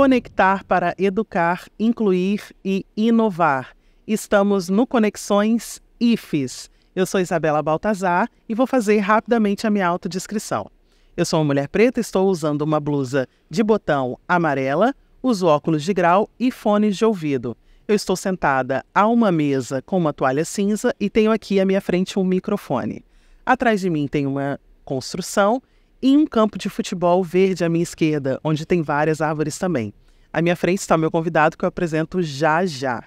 Conectar para educar, incluir e inovar. Estamos no Conexões IFES. Eu sou Isabela Baltazar e vou fazer rapidamente a minha autodescrição. Eu sou uma mulher preta, estou usando uma blusa de botão amarela, uso óculos de grau e fones de ouvido. Eu estou sentada a uma mesa com uma toalha cinza e tenho aqui à minha frente um microfone. Atrás de mim tem uma construção e um campo de futebol verde à minha esquerda, onde tem várias árvores também. À minha frente está o meu convidado que eu apresento já já.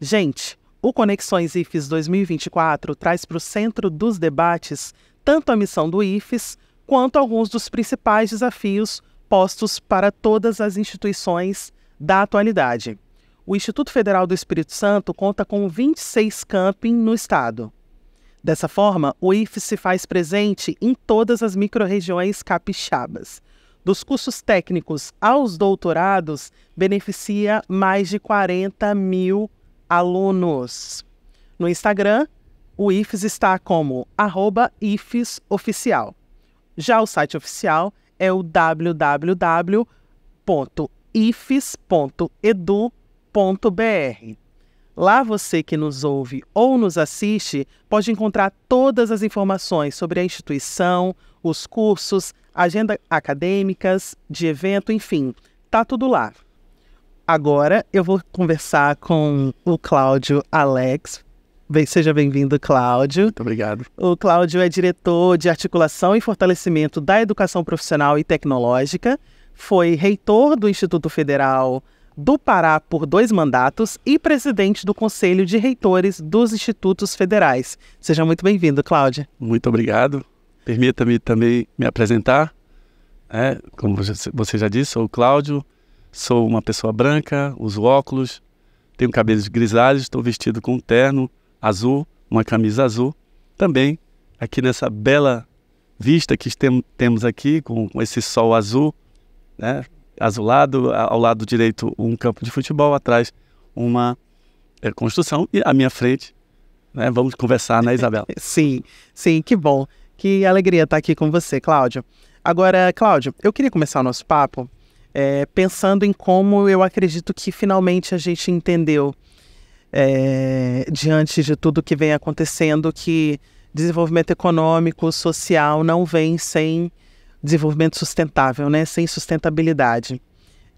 Gente, o Conexões IFES 2024 traz para o centro dos debates tanto a missão do IFES quanto alguns dos principais desafios postos para todas as instituições da atualidade. O Instituto Federal do Espírito Santo conta com 26 camping no estado. Dessa forma, o IF se faz presente em todas as microrregiões capixabas. Dos cursos técnicos aos doutorados, beneficia mais de 40 mil alunos. No Instagram, o IFES está como arroba IFESoficial. Já o site oficial é o www.ifes.edu.br. Lá você que nos ouve ou nos assiste pode encontrar todas as informações sobre a instituição, os cursos, agenda acadêmicas, de evento, enfim, tá tudo lá. Agora eu vou conversar com o Cláudio Alex. Bem, seja bem-vindo, Cláudio. Muito obrigado. O Cláudio é diretor de articulação e fortalecimento da educação profissional e tecnológica, foi reitor do Instituto Federal do Pará por dois mandatos e presidente do Conselho de Reitores dos Institutos Federais. Seja muito bem-vindo, Cláudia. Muito obrigado. Permita-me também me apresentar. É, como você já disse, sou o Cláudio, sou uma pessoa branca, uso óculos, tenho cabelos grisalhos, estou vestido com um terno azul, uma camisa azul. Também aqui nessa bela vista que temos aqui, com esse sol azul, né? azulado, ao lado direito um campo de futebol, atrás uma é, construção e à minha frente, né, vamos conversar, né, Isabela? sim, sim, que bom. Que alegria estar aqui com você, Cláudio. Agora, Cláudio, eu queria começar o nosso papo é, pensando em como eu acredito que finalmente a gente entendeu, é, diante de tudo que vem acontecendo, que desenvolvimento econômico, social não vem sem desenvolvimento sustentável, né? sem sustentabilidade.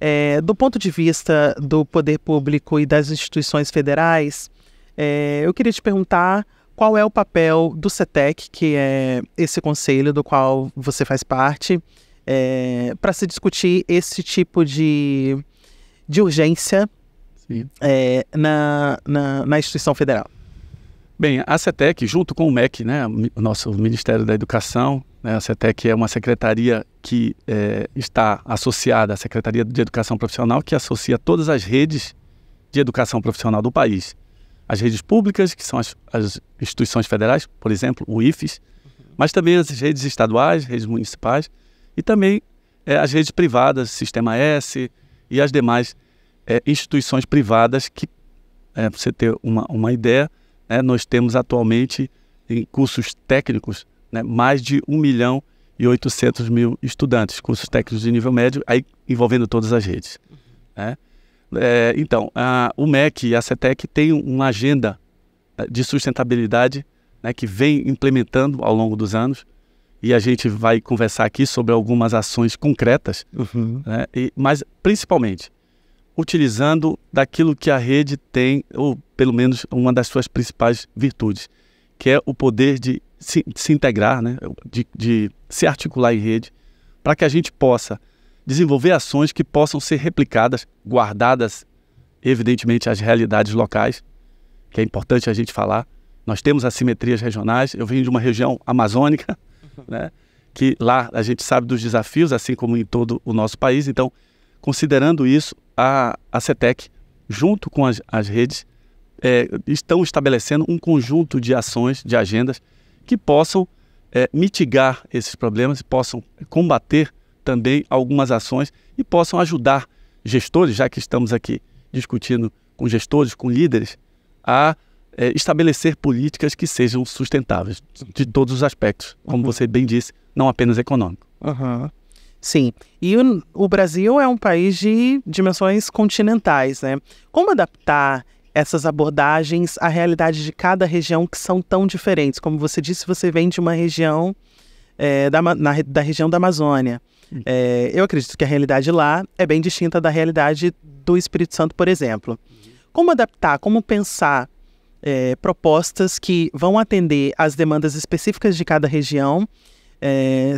É, do ponto de vista do poder público e das instituições federais, é, eu queria te perguntar qual é o papel do CETEC, que é esse conselho do qual você faz parte, é, para se discutir esse tipo de, de urgência é, na, na, na instituição federal. Bem, a CETEC, junto com o MEC, né, o nosso Ministério da Educação, né? A CETEC é uma secretaria que é, está associada à Secretaria de Educação Profissional, que associa todas as redes de educação profissional do país. As redes públicas, que são as, as instituições federais, por exemplo, o IFES, mas também as redes estaduais, redes municipais, e também é, as redes privadas, Sistema S e as demais é, instituições privadas que, é, para você ter uma, uma ideia, né, nós temos atualmente em cursos técnicos né, mais de 1 milhão e 800 mil estudantes, cursos técnicos de nível médio, aí envolvendo todas as redes. Né? É, então, a, o MEC e a CETEC têm uma agenda né, de sustentabilidade né, que vem implementando ao longo dos anos e a gente vai conversar aqui sobre algumas ações concretas, uhum. né, e, mas principalmente utilizando daquilo que a rede tem, ou pelo menos uma das suas principais virtudes, que é o poder de se, se integrar, né? de, de se articular em rede, para que a gente possa desenvolver ações que possam ser replicadas, guardadas, evidentemente, as realidades locais, que é importante a gente falar. Nós temos assimetrias regionais. Eu venho de uma região amazônica, uhum. né? que lá a gente sabe dos desafios, assim como em todo o nosso país. Então, considerando isso, a, a CETEC, junto com as, as redes, é, estão estabelecendo um conjunto de ações, de agendas, que possam é, mitigar esses problemas e possam combater também algumas ações e possam ajudar gestores, já que estamos aqui discutindo com gestores, com líderes, a é, estabelecer políticas que sejam sustentáveis de todos os aspectos, como uhum. você bem disse, não apenas econômico. Uhum. Sim, e o, o, Brasil é um país de dimensões continentais, né? Como adaptar essas abordagens à realidade de cada região que são tão diferentes. Como você disse, você vem de uma região é, da, na, da região da Amazônia. É, eu acredito que a realidade lá é bem distinta da realidade do Espírito Santo, por exemplo. Como adaptar, como pensar é, propostas que vão atender às demandas específicas de cada região,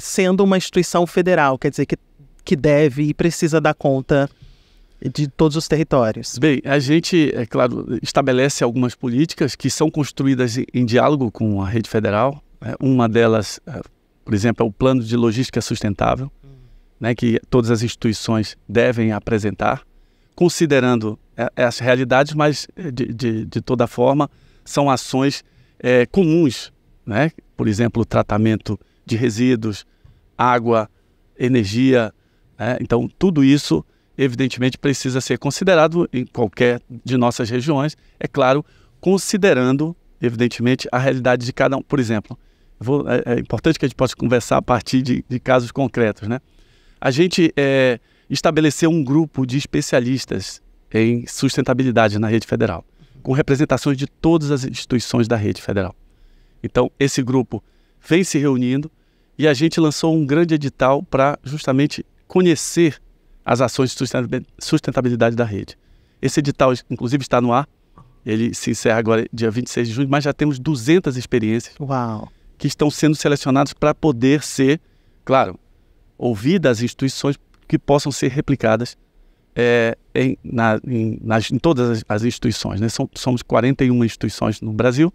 sendo uma instituição federal, quer dizer, que, que deve e precisa dar conta de todos os territórios? Bem, a gente, é claro, estabelece algumas políticas que são construídas em diálogo com a rede federal. Né? Uma delas, é, por exemplo, é o Plano de Logística Sustentável, uhum. né, que todas as instituições devem apresentar, considerando é, é as realidades, mas de, de, de toda forma são ações é, comuns, né? por exemplo, tratamento de resíduos, água, energia. Né? Então, tudo isso evidentemente, precisa ser considerado em qualquer de nossas regiões, é claro, considerando, evidentemente, a realidade de cada um. Por exemplo, vou, é, é, importante que a gente possa conversar a partir de, de casos concretos. Né? A gente é, estabeleceu um grupo de especialistas em sustentabilidade na rede federal, com representações de todas as instituições da rede federal. Então, esse grupo vem se reunindo e a gente lançou um grande edital para justamente conhecer as ações de sustentabilidade da rede. Esse edital, inclusive, está no ar. Ele se encerra agora dia 26 de junho, mas já temos 200 experiências Uau. que estão sendo selecionadas para poder ser, claro, ouvidas as instituições que possam ser replicadas é, em, na, em, nas, em, todas as, as instituições. Né? São, somos 41 instituições no Brasil,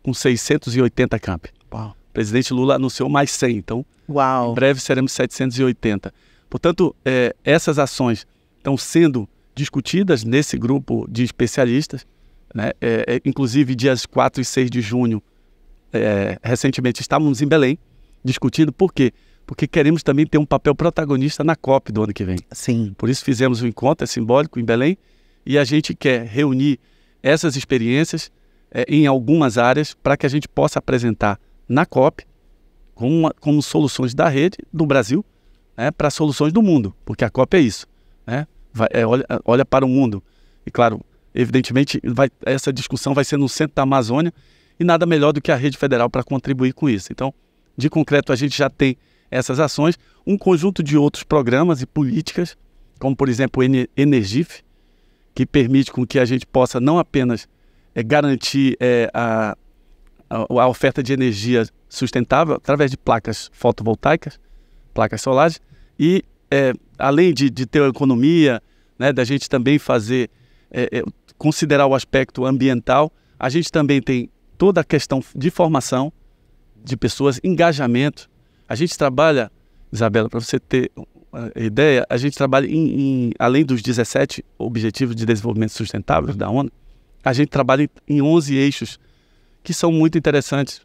com 680 camp. O presidente Lula anunciou mais 100, então Uau. em breve seremos 780. Portanto, é, essas ações estão sendo discutidas nesse grupo de especialistas. Né? É, é inclusive, dias 4 e 6 de junho, é, recentemente, estávamos em Belém discutindo por quê? Porque queremos também ter um papel protagonista na COP do ano que vem. Sim. Por isso fizemos um encontro é simbólico em Belém e a gente quer reunir essas experiências é, em algumas áreas para que a gente possa apresentar na COP como, como soluções da rede do Brasil né, para soluções do mundo, porque a COP é isso. Né? Vai, é, olha, olha para o mundo. E claro, evidentemente, vai, essa discussão vai ser no centro da Amazônia e nada melhor do que a rede federal para contribuir com isso. Então, de concreto, a gente já tem essas ações, um conjunto de outros programas e políticas, como por exemplo o Energif, que permite com que a gente possa não apenas é, garantir é, a, a, a oferta de energia sustentável através de placas fotovoltaicas, placas solares. E é, além de, de ter economia, né, da gente também fazer, é, é, considerar o aspecto ambiental, a gente também tem toda a questão de formação de pessoas, engajamento. A gente trabalha, Isabela, para você ter ideia, a gente trabalha em, em, além dos 17 Objetivos de Desenvolvimento Sustentável da ONU, a gente trabalha em 11 eixos que são muito interessantes,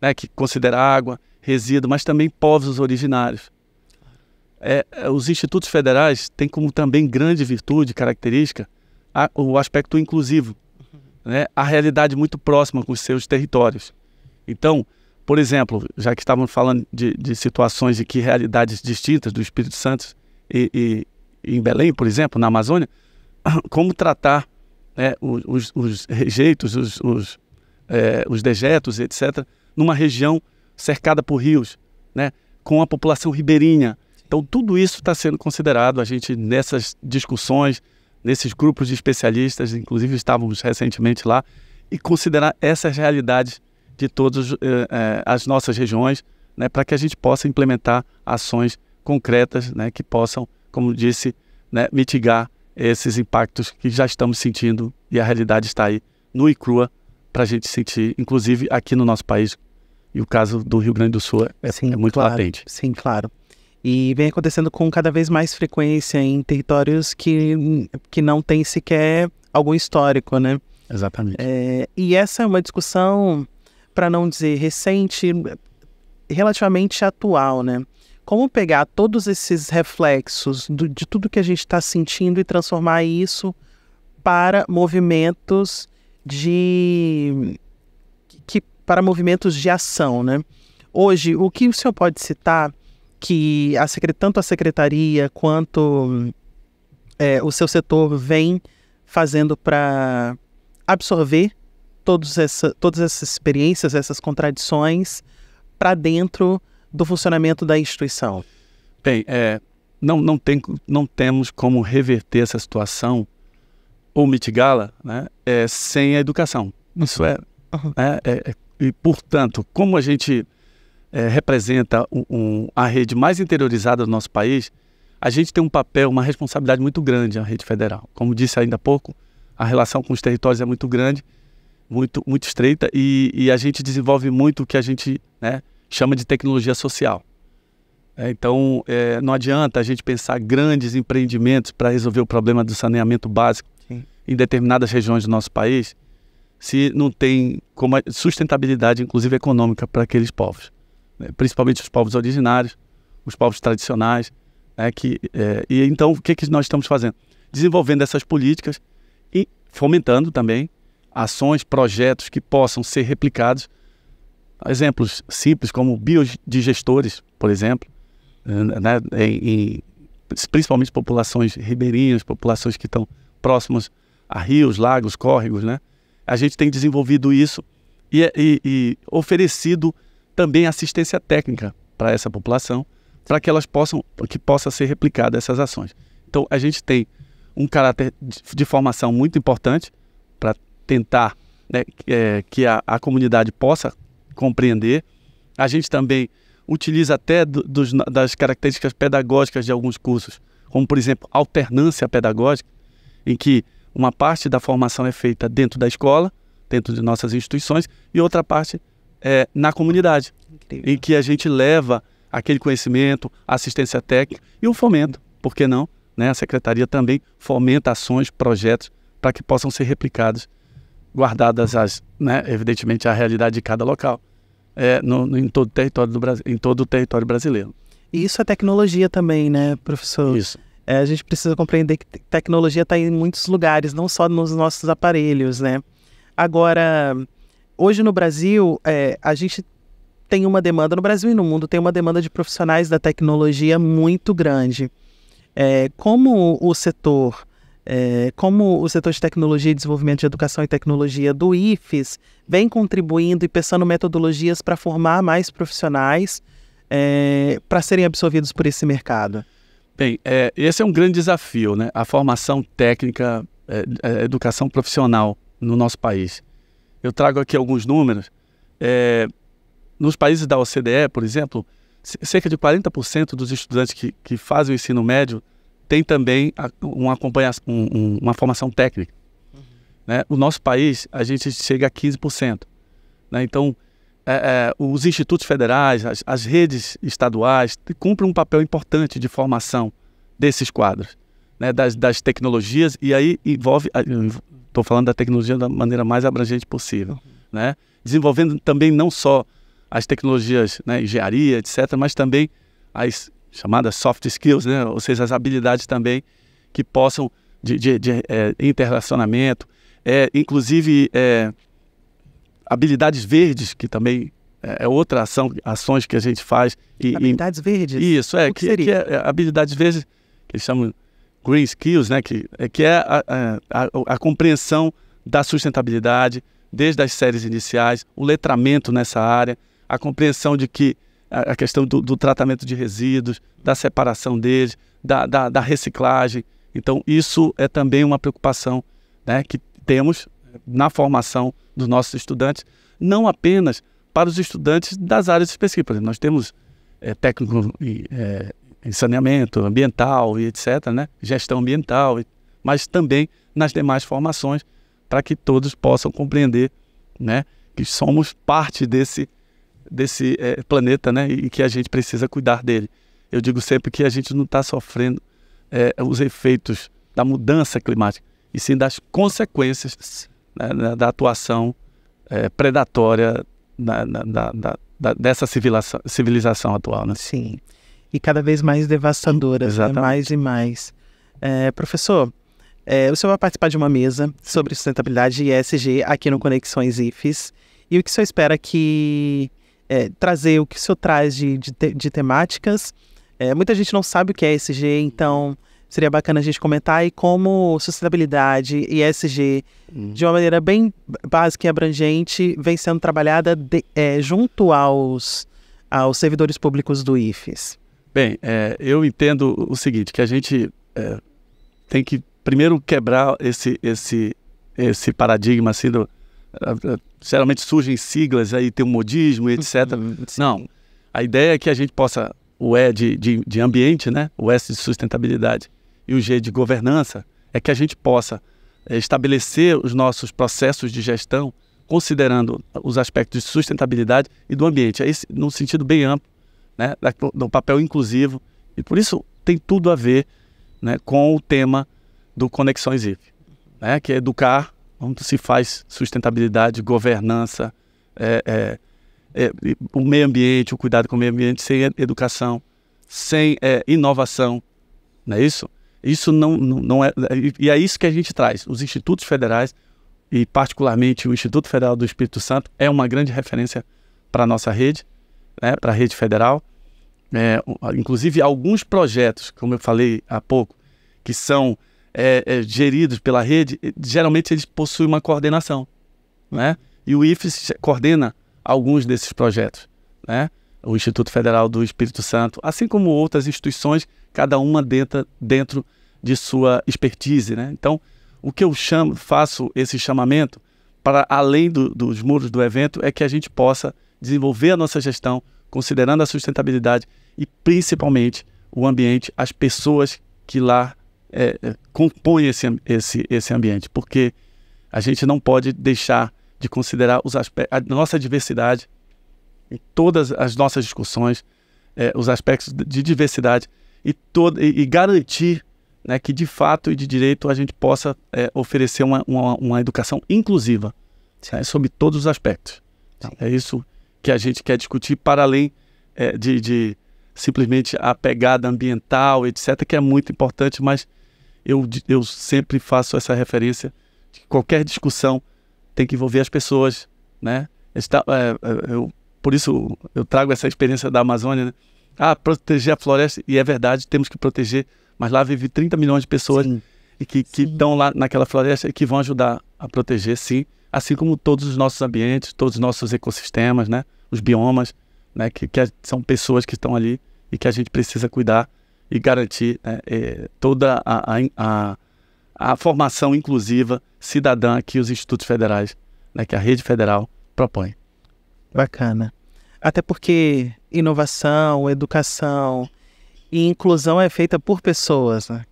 né, que considera água, resíduos, mas também povos originários. É, é, os institutos federais têm como também grande virtude, característica, a, o aspecto inclusivo, né? a realidade muito próxima com os seus territórios. Então, por exemplo, já que estávamos falando de, de situações e que realidades distintas do Espírito Santo e, e, e, em Belém, por exemplo, na Amazônia, como tratar né, os, os, rejeitos, os, os, é, os dejetos, etc., numa região cercada por rios, né? com a população ribeirinha. Então, tudo isso está sendo considerado. A gente, nessas discussões, nesses grupos de especialistas, inclusive estávamos recentemente lá, e considerar essas realidades de todas eh, eh, as nossas regiões, né, para que a gente possa implementar ações concretas né, que possam, como disse, né, mitigar esses impactos que já estamos sentindo e a realidade está aí nua e crua para a gente sentir, inclusive aqui no nosso país, e o caso do Rio Grande do Sul é, é sim, é muito claro, latente. Sim, claro. E vem acontecendo com cada vez mais frequência em territórios que, que não tem sequer algum histórico, né? Exatamente. É, e essa é uma discussão, para não dizer recente, relativamente atual, né? Como pegar todos esses reflexos do, de tudo que a gente está sentindo e transformar isso para movimentos de que para movimentos de ação, né? Hoje, o que o senhor pode citar que a, tanto a secretaria quanto é, o seu setor vem fazendo para absorver todos essa, todas essas experiências, essas contradições para dentro do funcionamento da instituição? Bem, é, não, não, tem, não temos como reverter essa situação ou mitigá-la né, é, sem a educação. Isso é, uhum. Né, é, é e, portanto, como a gente é, representa um, um, a rede mais interiorizada do nosso país, a gente tem um papel, uma responsabilidade muito grande na rede federal. Como disse ainda há pouco, a relação com os territórios é muito grande, muito, muito estreita, e, e a gente desenvolve muito o que a gente né, chama de tecnologia social. É, então, é, não adianta a gente pensar grandes empreendimentos para resolver o problema do saneamento básico Sim. em determinadas regiões do nosso país, se não tem como sustentabilidade, inclusive econômica, para aqueles povos, né? principalmente os povos originários, os povos tradicionais, né? que é, e então o que que nós estamos fazendo? Desenvolvendo essas políticas e fomentando também ações, projetos que possam ser replicados. Exemplos simples como biodigestores, por exemplo, eh, né? em, em, principalmente populações ribeirinhas, populações que estão próximas a rios, lagos, córregos, né? A gente tem desenvolvido isso e, é, e, e oferecido também assistência técnica para essa população, para que elas possam, que possa ser replicada essas ações. Então, a gente tem um caráter de, formação muito importante para tentar né, é, que a, a, comunidade possa compreender. A gente também utiliza até do, dos, das características pedagógicas de alguns cursos, como, por exemplo, alternância pedagógica, em que uma parte da formação é feita dentro da escola, dentro de nossas instituições, e outra parte é na comunidade, Incrível. em que a gente leva aquele conhecimento, assistência técnica e o fomento, por que não? Né? A secretaria também fomenta ações, projetos para que possam ser replicados, guardadas as, né, evidentemente a realidade de cada local, é, no, no, em todo o território do Brasil, em todo o território brasileiro. E isso é tecnologia também, né, professor? Isso. É, a gente precisa compreender que tecnologia está em muitos lugares, não só nos nossos aparelhos, né? Agora, hoje no Brasil, é, a gente tem uma demanda, no Brasil e no mundo, tem uma demanda de profissionais da tecnologia muito grande. É, como o setor, é, como o setor de tecnologia e desenvolvimento de educação e tecnologia do IFES vem contribuindo e pensando metodologias para formar mais profissionais é, para serem absorvidos por esse mercado? Bem, é, esse é um grande desafio, né? A formação técnica, é, a é, educação profissional no nosso país. Eu trago aqui alguns números. É, nos países da OCDE, por exemplo, cerca de 40% dos estudantes que, que fazem o ensino médio têm também a, um um, um, uma formação técnica. Uhum. Né? O nosso país, a gente chega a 15%. Né? Então, é, é, os institutos federais, as, as redes estaduais cumprem um papel importante de formação desses quadros, né, das, das, tecnologias, e aí envolve, estou falando da tecnologia da maneira mais abrangente possível, né, desenvolvendo também não só as tecnologias, né, engenharia, etc., mas também as chamadas soft skills, né, ou seja, as habilidades também que possam de, de, de é, interrelacionamento, é, inclusive é, habilidades verdes, que também é, é outra ação, ações que a gente faz. E, habilidades e, verdes? Isso, é, que, que, que é, é, habilidades verdes, que eles chamam green skills, né, que, é, que é a, a, a, a, compreensão da sustentabilidade desde as séries iniciais, o letramento nessa área, a compreensão de que a, questão do, do, tratamento de resíduos, da separação deles, da, da, da reciclagem. Então, isso é também uma preocupação né, que temos na formação dos nossos estudantes, não apenas para os estudantes das áreas específicas. Por exemplo, nós temos é, técnico em, é, em saneamento ambiental e etc., né? gestão ambiental, mas também nas demais formações, para que todos possam compreender né, que somos parte desse, desse é, planeta né, e que a gente precisa cuidar dele. Eu digo sempre que a gente não está sofrendo é, os efeitos da mudança climática, e sim das consequências né, né, da atuação é, predatória da, da, dessa civilização, civilização atual. Né? Sim, e cada vez mais devastadora, né? mais e mais. É, professor, é, o senhor vai participar de uma mesa sobre sustentabilidade e ESG aqui no Conexões IFES. E o que o senhor espera que é, trazer, o que o senhor traz de, de, de temáticas? É, muita gente não sabe o que é ESG, então seria bacana a gente comentar, e como sustentabilidade e ESG, uhum. de uma maneira bem básica e abrangente, vem sendo trabalhada de, é, junto aos, aos servidores públicos do IFES? Bem, é, eu entendo o seguinte, que a gente é, tem que primeiro quebrar esse, esse, esse paradigma assim do, geralmente surgem siglas aí tem um modismo etc uhum. não a ideia é que a gente possa o E é de, de, de ambiente né o S de sustentabilidade e o G de governança, é que a gente possa é, estabelecer os nossos processos de gestão considerando os aspectos de sustentabilidade e do ambiente, é isso num sentido bem amplo, né, do papel inclusivo. E por isso tem tudo a ver né, com o tema do Conexões IF, né, que é educar onde se faz sustentabilidade, governança, é, é, é, o meio ambiente, o cuidado com o meio ambiente, sem educação, sem é, inovação, não é isso? Isso não, não, não é. é e é isso que a gente traz. Os institutos federais, e particularmente o Instituto Federal do Espírito Santo, é uma grande referência para a nossa rede, né, para a rede federal. É, inclusive, alguns projetos, como eu falei há pouco, que são é, é, geridos pela rede, geralmente eles possuem uma coordenação. Né? E o IFES coordena alguns desses projetos. Né? O Instituto Federal do Espírito Santo, assim como outras instituições cada uma dentro, dentro de sua expertise. Né? Então, o que eu chamo, faço esse chamamento para além do, dos muros do evento é que a gente possa desenvolver a nossa gestão considerando a sustentabilidade e principalmente o ambiente, as pessoas que lá é, é compõem esse, esse, esse ambiente, porque a gente não pode deixar de considerar os a nossa diversidade em todas as nossas discussões, é, os aspectos de diversidade e, todo, e, garantir né, que de fato e de direito a gente possa é, oferecer uma, uma, uma, educação inclusiva né, sobre todos os aspectos. Então, é isso que a gente quer discutir para além é, de, de, simplesmente a pegada ambiental, etc., que é muito importante, mas eu, eu sempre faço essa referência de que qualquer discussão tem que envolver as pessoas, né? Está, é, é eu, por isso eu trago essa experiência da Amazônia, né? Ah, proteger a floresta. E é verdade, temos que proteger. Mas lá vive 30 milhões de pessoas e que, que estão lá naquela floresta e que vão ajudar a proteger, sim. Assim como todos os nossos ambientes, todos os nossos ecossistemas, né? Os biomas, né? Que, que são pessoas que estão ali e que a gente precisa cuidar e garantir né? é, toda a, a, a, formação inclusiva cidadã que os institutos federais, né? Que a rede federal propõe. Bacana. Até porque inovação, educação e inclusão é feita por pessoas, né?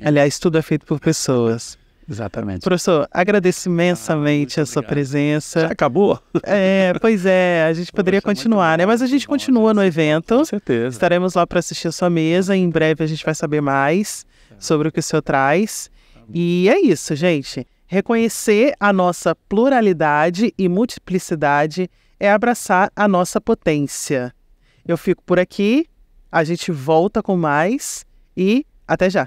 Aliás, tudo é feito por pessoas. Exatamente. Professor, agradeço ah, imensamente ah, a sua presença. Já acabou? É, pois é, a gente poderia Poxa, continuar, né? Mas a gente continua no evento. Com certeza. Estaremos lá para assistir a sua mesa. Em breve a gente vai saber mais tá. sobre o que o senhor traz. Tá e é isso, gente. Reconhecer a nossa pluralidade e multiplicidade é abraçar a nossa potência. Eu fico por aqui, a gente volta com mais e até já!